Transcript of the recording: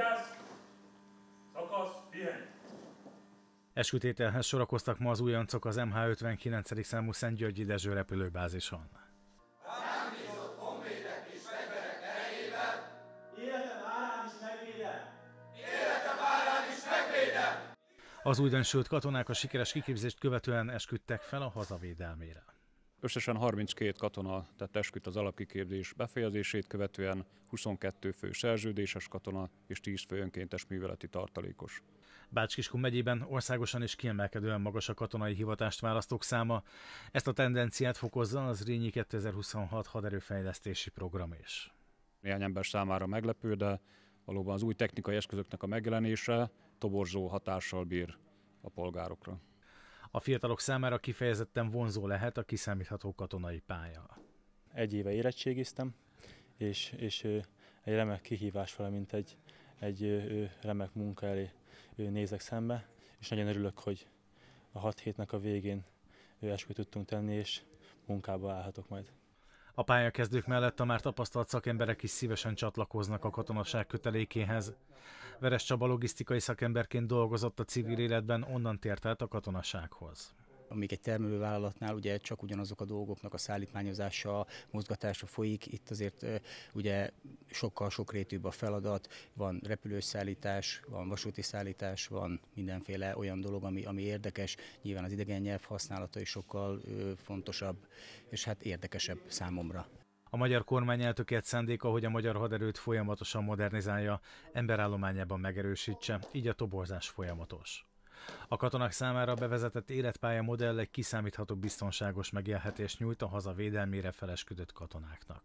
vigyázz, szakasz, pihenj. Eskütételhez sorakoztak ma az újoncok az MH59. számú Szent Györgyi Dezső repülőbázison. Az újdonsült katonák a sikeres kiképzést követően esküdtek fel a hazavédelmére. Összesen 32 katona tett esküt az alapkiképzés befejezését, követően 22 fő szerződéses katona és 10 fő önkéntes műveleti tartalékos. bács megyében országosan és kiemelkedően magas a katonai hivatást választók száma. Ezt a tendenciát fokozza az Rényi 2026 haderőfejlesztési program is. Néhány ember számára meglepő, de valóban az új technikai eszközöknek a megjelenése toborzó hatással bír a polgárokra a fiatalok számára kifejezetten vonzó lehet a kiszámítható katonai pálya. Egy éve érettségiztem, és, és egy remek kihívás, valamint egy, egy remek munka elé nézek szembe, és nagyon örülök, hogy a hat hétnek a végén esküt tudtunk tenni, és munkába állhatok majd. A pályakezdők mellett a már tapasztalt szakemberek is szívesen csatlakoznak a katonaság kötelékéhez. Veres Csaba logisztikai szakemberként dolgozott a civil életben, onnan tért át a katonasághoz amíg egy termelővállalatnál ugye csak ugyanazok a dolgoknak a szállítmányozása, mozgatása folyik, itt azért ugye sokkal sokrétűbb a feladat, van repülőszállítás, van vasúti szállítás, van mindenféle olyan dolog, ami, ami érdekes, nyilván az idegen nyelv használata is sokkal fontosabb, és hát érdekesebb számomra. A magyar kormány eltökélt szándéka, hogy a magyar haderőt folyamatosan modernizálja, emberállományában megerősítse, így a toborzás folyamatos. A katonák számára bevezetett életpálya modell egy kiszámítható biztonságos megélhetést nyújt a haza védelmére felesküdött katonáknak.